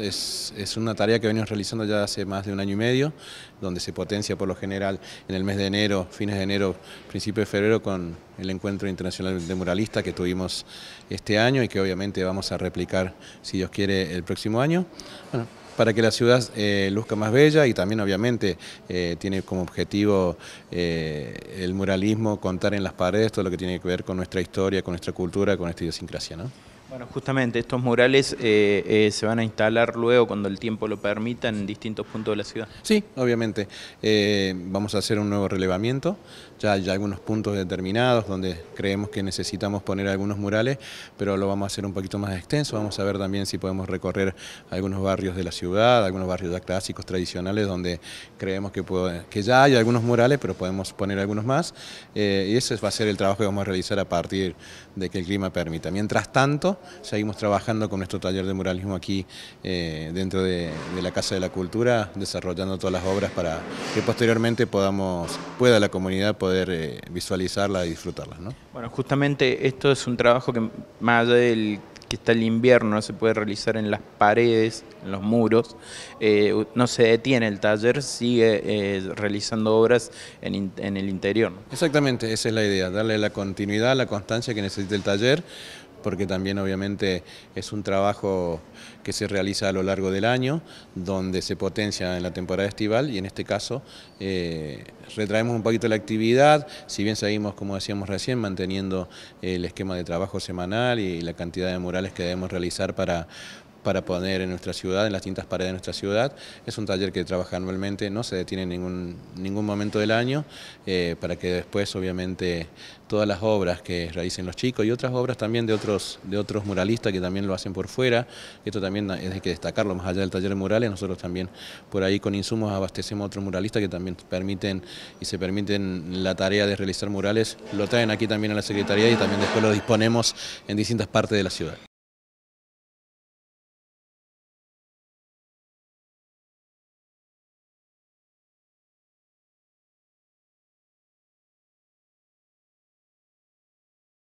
Es, una tarea que venimos realizando ya hace más de un año y medio, donde se potencia por lo general en el mes de enero, fines de enero, principio de febrero, con el Encuentro Internacional de Muralistas que tuvimos este año y que obviamente vamos a replicar, si Dios quiere, el próximo año. para que la ciudad eh, luzca más bella y también obviamente eh, tiene como objetivo eh, el muralismo, contar en las paredes todo lo que tiene que ver con nuestra historia, con nuestra cultura, con nuestra idiosincrasia. ¿no? Bueno, justamente estos murales eh, eh, se van a instalar luego, cuando el tiempo lo permita, en distintos puntos de la ciudad. Sí, obviamente. Eh, vamos a hacer un nuevo relevamiento. Ya hay algunos puntos determinados donde creemos que necesitamos poner algunos murales, pero lo vamos a hacer un poquito más extenso. Vamos a ver también si podemos recorrer algunos barrios de la ciudad, algunos barrios clásicos, tradicionales, donde creemos que, que ya hay algunos murales, pero podemos poner algunos más. y ese va a ser el trabajo que vamos a realizar a partir de que el clima permita. Mientras tanto, Seguimos trabajando con nuestro taller de muralismo aquí eh, dentro de, la Casa de la Cultura, desarrollando todas las obras para que posteriormente podamos, pueda la comunidad poder eh, visualizarlas y disfrutarlas. Bueno, justamente esto es un trabajo que más allá del que está el invierno, se puede realizar en las paredes, en los muros. Eh, no se detiene el taller, sigue realizando obras en, en el interior. Exactamente, esa es la idea, darle la continuidad, la constancia que necesita el taller porque también obviamente es un trabajo que se realiza a lo largo del año, donde se potencia en la temporada estival y en este caso eh, retraemos un poquito la actividad, si bien seguimos, como decíamos recién, manteniendo el esquema de trabajo semanal y la cantidad de murales que debemos realizar para, para poner en nuestra ciudad, en las distintas paredes de nuestra ciudad. Es un taller que trabaja anualmente, no se detiene en ningún, ningún momento del año, eh, para que después obviamente todas las obras que realicen los chicos y otras obras también de otros, de otros muralistas que también lo hacen por fuera, esto también es que destacarlo, más allá del taller de murales, nosotros también por ahí con insumos abastecemos a otros muralistas que también permiten y se permiten la tarea de realizar murales, lo traen aquí también a la Secretaría y también después lo disponemos en distintas partes de la ciudad.